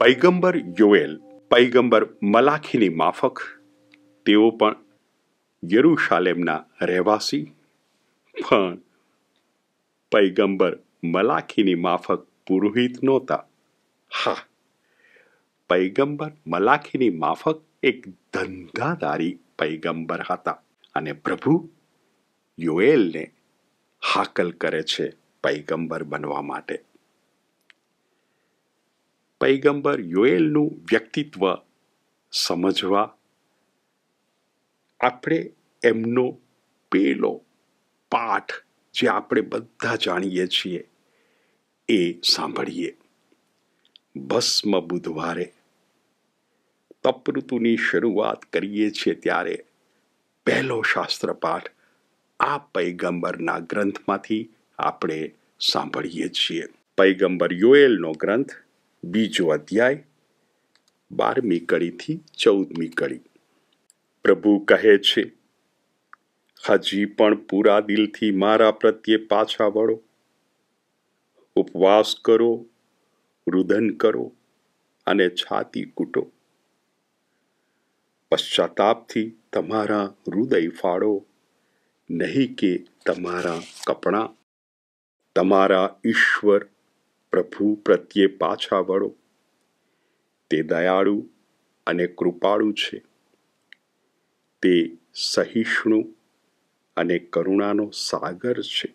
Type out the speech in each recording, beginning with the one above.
પૈગંબર યોએલ પૈગંબર મલાખીની માફક તેઓ પણ યરુશાલેમના રહેવાસી પણ પૈગંબર મલાખીની માફક પુરોહિત નહોતા હા પૈગંબર મલાખીની માફક એક ધંધાદારી પૈગંબર હતા અને પ્રભુ યોએલને હાકલ કરે છે પૈગંબર બનવા માટે પૈગંબર યોએલનું વ્યક્તિત્વ સમજવા આપણે એમનો પેલો પાઠ જે આપણે બધા જાણીએ છીએ એ સાંભળીએ ભસ્મ બુધવારે તપ ઋતુની શરૂઆત કરીએ છીએ ત્યારે પહેલો શાસ્ત્ર પાઠ આ પૈગંબરના ગ્રંથમાંથી આપણે સાંભળીએ છીએ પૈગંબર યોએલનો ગ્રંથ બીજો અધ્યાય બારમી કડીથી ચૌદમી કડી પ્રભુ કહે છે હજી પણ પૂરા દિલથી મારા પ્રત્યે પાછા વળો ઉપવાસ કરો રુદન કરો અને છાતી કૂટો પશ્ચાતાપથી તમારા હૃદય ફાળો નહીં કે તમારા કપડાં તમારા ઈશ્વર પ્રભુ પ્રત્યે પાછા વળો તે દયાળુ અને કૃપાળુ છે તે સહિષ્ણુ અને કરુણાનો સાગર છે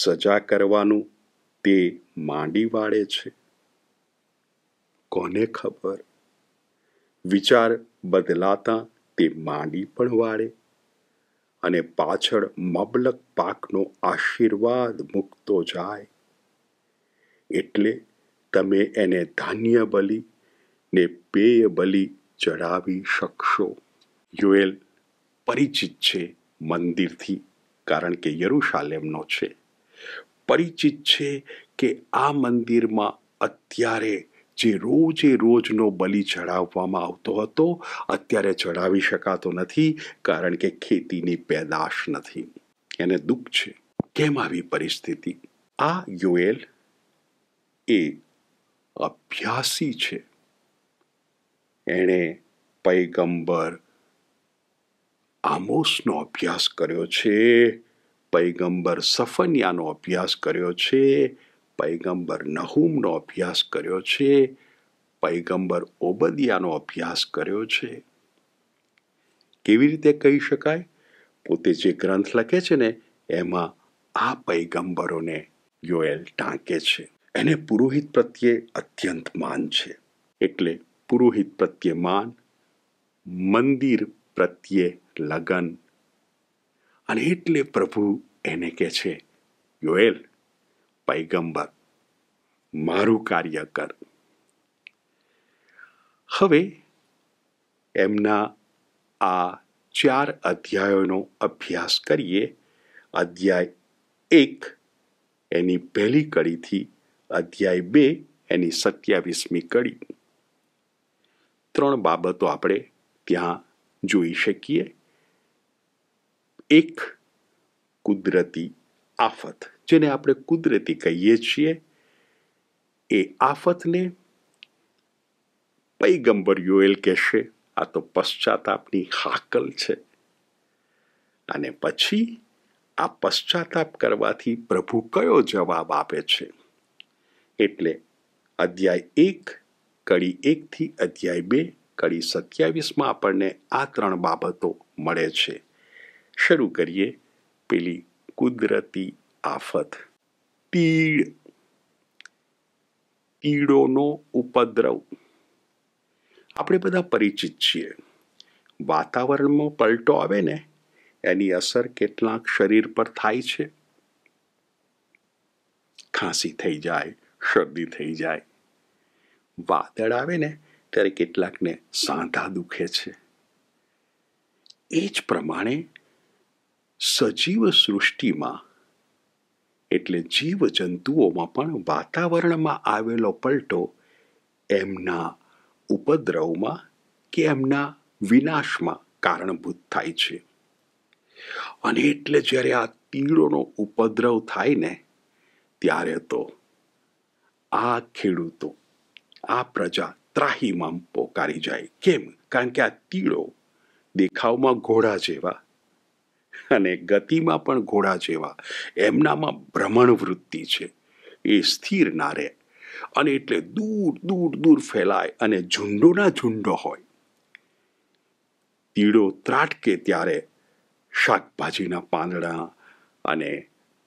સજા કરવાનું તે માંડી વાળે છે કોને ખબર વિચાર બદલાતા તે માંડી પણ વાળે અને પાછળ મબલક પાકનો આશીર્વાદ મૂકતો જાય એટલે તમે એને ધાન્ય બલિ ને પેય બલિ ચઢાવી શકશો યુએલ પરિચિત છે મંદિરથી કારણ કે યરુશાલેમનો છે પરિચિત છે કે આ મંદિરમાં અત્યારે જે રોજે રોજનો બલિ ચઢાવવામાં આવતો હતો અત્યારે ચઢાવી શકાતો નથી કારણ કે ખેતીની પેદાશ નથી એને દુઃખ છે કેમ આવી પરિસ્થિતિ આ યુએલ એ અભ્યાસી છે એણે પૈગંબર આમોસનો અભ્યાસ કર્યો છે પૈગંબર સફનિયાનો અભ્યાસ કર્યો છે પૈગંબર નહુમનો અભ્યાસ કર્યો છે પૈગંબર ઓબદિયાનો અભ્યાસ કર્યો છે કેવી રીતે કહી શકાય પોતે જે ગ્રંથ લખે છે ને એમાં આ પૈગંબરોને યોએલ ટાંકે છે એને પુરોહિત પ્રત્યે અત્યંત માન છે એટલે પુરોહિત પ્રત્યે માન મંદિર પ્રત્યે લગન અને એટલે પ્રભુ એને કહે છે યોએલ પૈગંબર મારું કાર્ય કર હવે એમના આ ચાર અધ્યાયોનો અભ્યાસ કરીએ અધ્યાય એક એની પહેલી કડીથી અધ્યાય બે એની સત્યાવીસમી કડી ત્રણ બાબતો આપણે ત્યાં જોઈ શકીએ એક કુદરતી આફત જેને આપણે કુદરતી કહીએ છીએ એ આફતને પૈગંબર યોએલ કહેશે આ તો પશ્ચાતાપની હાકલ છે અને પછી આ પશ્ચાતાપ કરવાથી પ્રભુ કયો જવાબ આપે છે એટલે અધ્યાય એક કડી એકથી અધ્યાય બે કડી સત્યાવીસમાં આપણને આ ત્રણ બાબતો મળે છે શરૂ કરીએ પેલી કુદરતી આફત તીડ કીડોનો ઉપદ્રવ આપણે બધા પરિચિત છીએ વાતાવરણમાં પલટો આવે ને એની અસર કેટલાક શરીર પર થાય છે ખાંસી થઈ જાય શરદી થઈ જાય વાદળ આવે ને ત્યારે કેટલાકને સાંધા દુખે છે એ જ પ્રમાણે સજીવ સૃષ્ટિમાં એટલે જીવજંતુઓમાં પણ વાતાવરણમાં આવેલો પલટો એમના ઉપદ્રવમાં કે એમના વિનાશમાં કારણભૂત થાય છે અને એટલે જ્યારે આ તીડોનો ઉપદ્રવ થાય ને ત્યારે તો આ ખેડૂતો આ પ્રજા ત્રાહીમાં પોકારી જાય કેમ કારણ કે આ તીડો દેખાવમાં ઘોડા જેવા અને ગતિમાં પણ ઘોડા જેવા એમનામાં ભ્રમણ વૃત્તિ છે એ સ્થિર ના રહે અને એટલે દૂર દૂર દૂર ફેલાય અને ઝુંડોના ઝુંડો હોય તીડો ત્રાટકે ત્યારે શાકભાજીના પાંદડા અને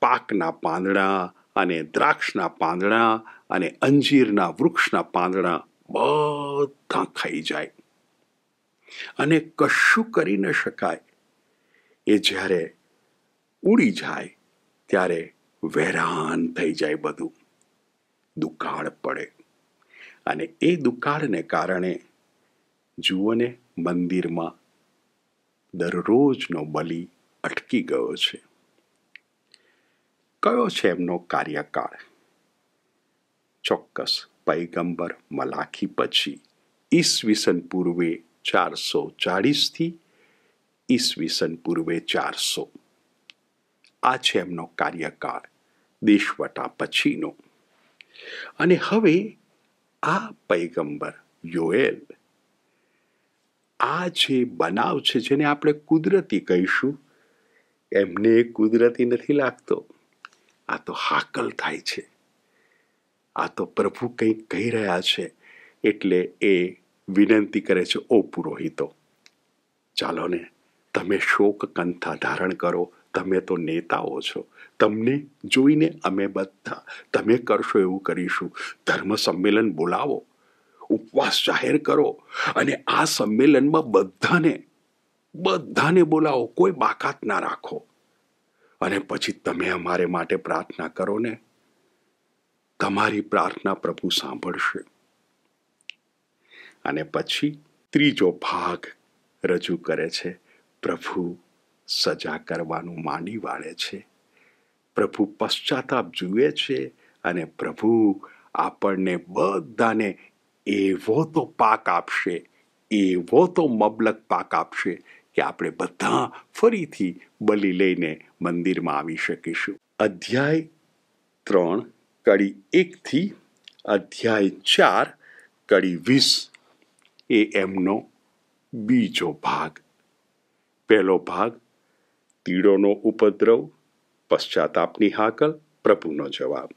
પાકના પાંદડા અને દ્રાક્ષના પાંદડા અને અંજીરના વૃક્ષના પાંદડા બધા ખાઈ જાય અને કશું કરી ન શકાય એ જ્યારે ઉડી જાય ત્યારે વેરાન થઈ જાય બધું દુકાળ પડે અને એ દુકાળને કારણે જુઓને મંદિરમાં દરરોજનો બલિ અટકી ગયો છે કયો છે એમનો કાર્યકાળ ચોક્કસ પૈગંબર મલાખી પછી ઈસવીસન પૂર્વે ચારસો ચાળીસથી ઈસવીસન પૂર્વે ચારસો આ છે એમનો કાર્યકાળ દેશવટા પછીનો અને હવે આ પૈગંબર યોએલ આ જે બનાવ છે જેને આપણે કુદરતી કહીશું એમને કુદરતી નથી લાગતો આ તો હાકલ થાય છે આ તો પ્રભુ કંઈક કહી રહ્યા છે એટલે એ વિનંતી કરે છે ઓ પુરોહિતો ચાલો ને તમે શોક કંથા ધારણ કરો તમે તો નેતાઓ છો તમને જોઈને અમે બધા તમે કરશો એવું કરીશું ધર્મ સંમેલન બોલાવો ઉપવાસ જાહેર કરો અને આ સંમેલનમાં બધાને બધાને બોલાવો કોઈ બાકાત ના રાખો અને પછી તમે અમારે માટે પ્રાર્થના કરો ને તમારી પ્રાર્થના પ્રભુ સાંભળશે અને પછી ત્રીજો ભાગ રજૂ કરે છે પ્રભુ સજા કરવાનું માંડી વાળે છે પ્રભુ પશ્ચાતાપ જુએ છે અને પ્રભુ આપણને બધાને એવો તો પાક આપશે એવો તો મબલક પાક આપશે કે આપણે બધા ફરીથી બલી લઈને મંદિરમાં આવી શકીશું અધ્યાય ત્રણ કડી એકથી અધ્યાય ચાર કડી વીસ એ એમનો બીજો ભાગ પહેલો ભાગ તીડોનો ઉપદ્રવ પશ્ચાતાપની હાકલ પ્રભુનો જવાબ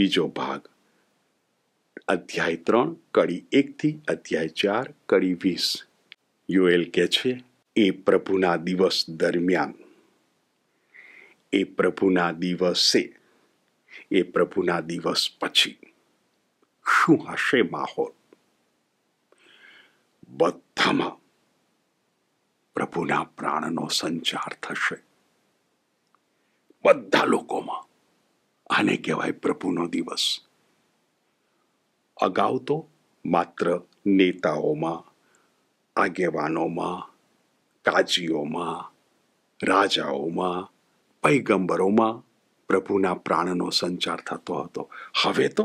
બીજો ભાગ અધ્યાય ત્રણ કડી એકથી અધ્યાય ચાર કડી વીસ યુએલ કહે છે એ પ્રભુના દિવસ દરમિયાન એ પ્રભુના દિવસે એ પ્રભુના દિવસ પછી શું હશે માહોલ બધામાં પ્રભુના પ્રાણનો સંચાર થશે બધા લોકોમાં આને કહેવાય પ્રભુનો દિવસ અગાઉ તો માત્ર નેતાઓમાં આગેવાનોમાં કાજીઓમાં રાજાઓમાં પૈગંબરોમાં પ્રભુના પ્રાણનો સંચાર થતો હતો હવે તો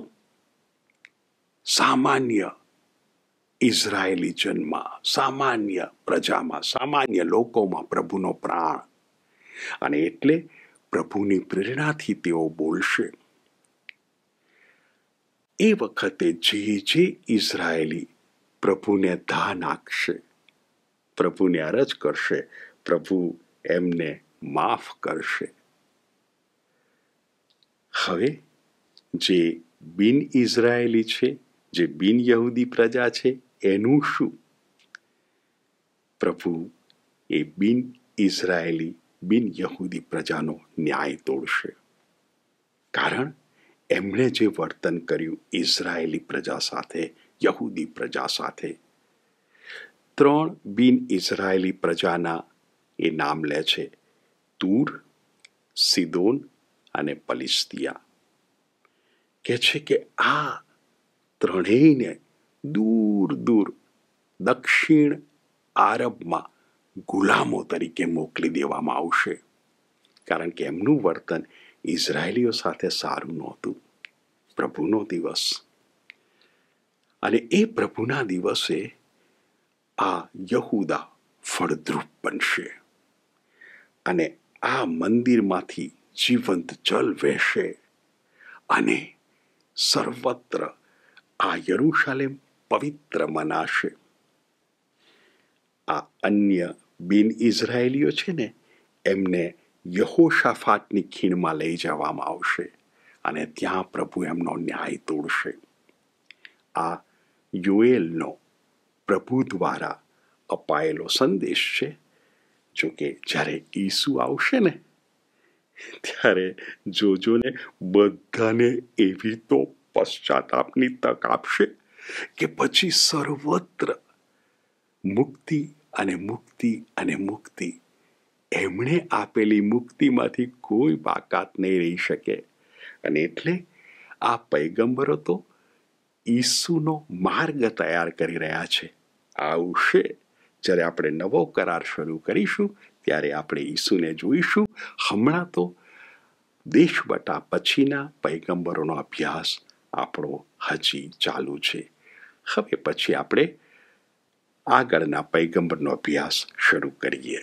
સામાન્ય ઇઝરાયેલી જનમાં સામાન્ય પ્રજામાં સામાન્ય લોકોમાં પ્રભુનો પ્રાણ અને એટલે પ્રભુની પ્રેરણાથી તેઓ બોલશે એ વખતે જે જે ઇઝરાયેલી પ્રભુને ધાન નાખશે પ્રભુને અરજ કરશે પ્રભુ એમને માફ કરશે હવે જે બિન ઇઝરાયેલી છે જે બિન યહૂદી પ્રજા છે એનું શું પ્રભુ એ બિન ઇઝરાયેલી બિન યહૂદી પ્રજાનો ન્યાય તોડશે કારણ એમણે જે વર્તન કર્યું ઇઝરાયેલી પ્રજા સાથે યહૂદી પ્રજા સાથે ત્રણ બિન ઇઝરાયેલી પ્રજાના એ નામ લે છે તૂર સિદોન અને પલિસ્તિયા કે છે કે આ ત્રણેયને દૂર દૂર દક્ષિણ આરબમાં ગુલામો તરીકે મોકલી દેવામાં આવશે કારણ કે એમનું વર્તન ઇઝરાયેલીઓ સાથે સારું નહોતું પ્રભુનો દિવસ અને એ પ્રભુના દિવસે આ યહુદા ફળદ્રુપ બનશે અને આ મંદિરમાંથી જીવંત જલ વહેશે અને સર્વત્ર આ યરુશાલેમ પવિત્ર મનાશે આ અન્ય બિન ઇઝરાયેલીઓ છે ને એમને યહોશાફાટની ખીણમાં લઈ જવામાં આવશે અને ત્યાં પ્રભુ એમનો ન્યાય તોડશે આ યુએલનો પ્રભુ દ્વારા અપાયેલો સંદેશ છે જોકે જ્યારે ઈસુ આવશે ને આખરે જોજોને બધાને એવી તો પશ્ચાતાપની તક આપશે કે પછી સર્વત્ર મુક્તિ અને મુક્તિ અને મુક્તિ એમણે આપેલી મુક્તિમાંથી કોઈ બાકાત નહીં રહી શકે અને એટલે આ પૈગંબરો તો ઈસુનો માર્ગ તૈયાર કરી રહ્યા છે આવશે જ્યારે આપણે નવો કરાર શરૂ કરીશું ત્યારે આપણે ઈસુને જોઈશું હમણાં તો દેશવટા પછીના પૈગંબરોનો અભ્યાસ આપણો હજી ચાલુ છે હવે પછી આપણે આગળના પૈગંબરનો અભ્યાસ શરૂ કરીએ